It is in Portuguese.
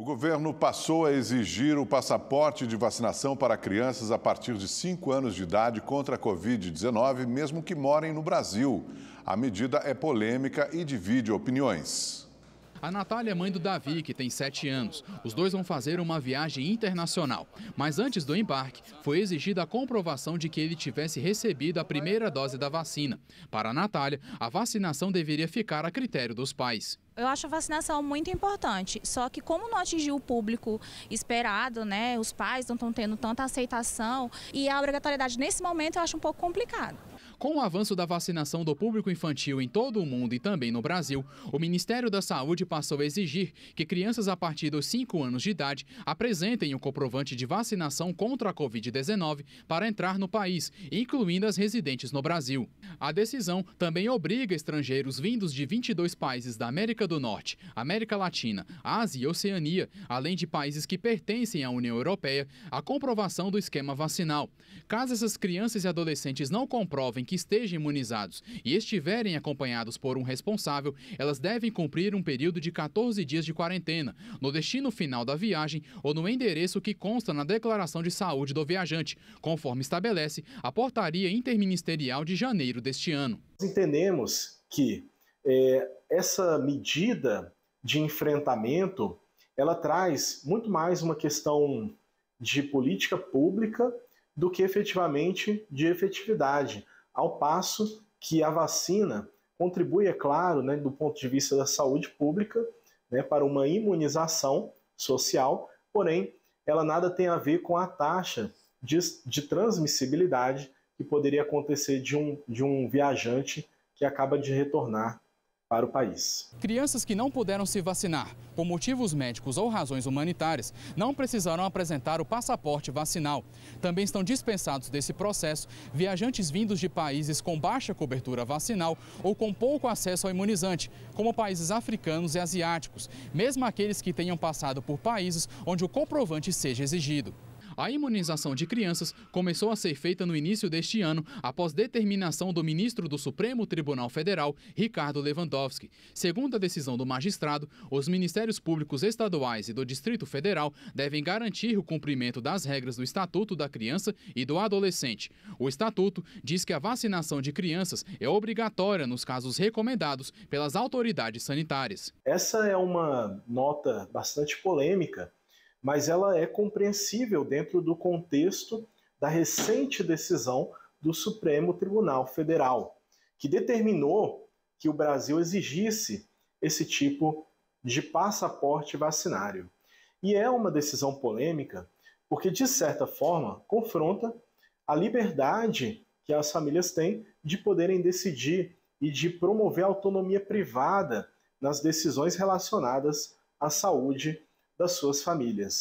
O governo passou a exigir o passaporte de vacinação para crianças a partir de 5 anos de idade contra a Covid-19, mesmo que morem no Brasil. A medida é polêmica e divide opiniões. A Natália é mãe do Davi, que tem 7 anos. Os dois vão fazer uma viagem internacional. Mas antes do embarque, foi exigida a comprovação de que ele tivesse recebido a primeira dose da vacina. Para a Natália, a vacinação deveria ficar a critério dos pais. Eu acho a vacinação muito importante, só que como não atingiu o público esperado, né, os pais não estão tendo tanta aceitação e a obrigatoriedade nesse momento eu acho um pouco complicado. Com o avanço da vacinação do público infantil em todo o mundo e também no Brasil, o Ministério da Saúde passou a exigir que crianças a partir dos 5 anos de idade apresentem o um comprovante de vacinação contra a Covid-19 para entrar no país, incluindo as residentes no Brasil. A decisão também obriga estrangeiros vindos de 22 países da América do Norte, América Latina, Ásia e Oceania, além de países que pertencem à União Europeia, a comprovação do esquema vacinal. Caso essas crianças e adolescentes não comprovem que estejam imunizados e estiverem acompanhados por um responsável, elas devem cumprir um período de 14 dias de quarentena no destino final da viagem ou no endereço que consta na declaração de saúde do viajante, conforme estabelece a portaria interministerial de janeiro deste ano. Entendemos que é, essa medida de enfrentamento ela traz muito mais uma questão de política pública do que efetivamente de efetividade. Ao passo que a vacina contribui, é claro, né, do ponto de vista da saúde pública, né, para uma imunização social, porém, ela nada tem a ver com a taxa de, de transmissibilidade que poderia acontecer de um, de um viajante que acaba de retornar para o país. Crianças que não puderam se vacinar por motivos médicos ou razões humanitárias não precisarão apresentar o passaporte vacinal. Também estão dispensados desse processo viajantes vindos de países com baixa cobertura vacinal ou com pouco acesso ao imunizante, como países africanos e asiáticos, mesmo aqueles que tenham passado por países onde o comprovante seja exigido. A imunização de crianças começou a ser feita no início deste ano, após determinação do ministro do Supremo Tribunal Federal, Ricardo Lewandowski. Segundo a decisão do magistrado, os ministérios públicos estaduais e do Distrito Federal devem garantir o cumprimento das regras do Estatuto da Criança e do Adolescente. O Estatuto diz que a vacinação de crianças é obrigatória nos casos recomendados pelas autoridades sanitárias. Essa é uma nota bastante polêmica mas ela é compreensível dentro do contexto da recente decisão do Supremo Tribunal Federal, que determinou que o Brasil exigisse esse tipo de passaporte vacinário. E é uma decisão polêmica, porque de certa forma confronta a liberdade que as famílias têm de poderem decidir e de promover a autonomia privada nas decisões relacionadas à saúde das suas famílias.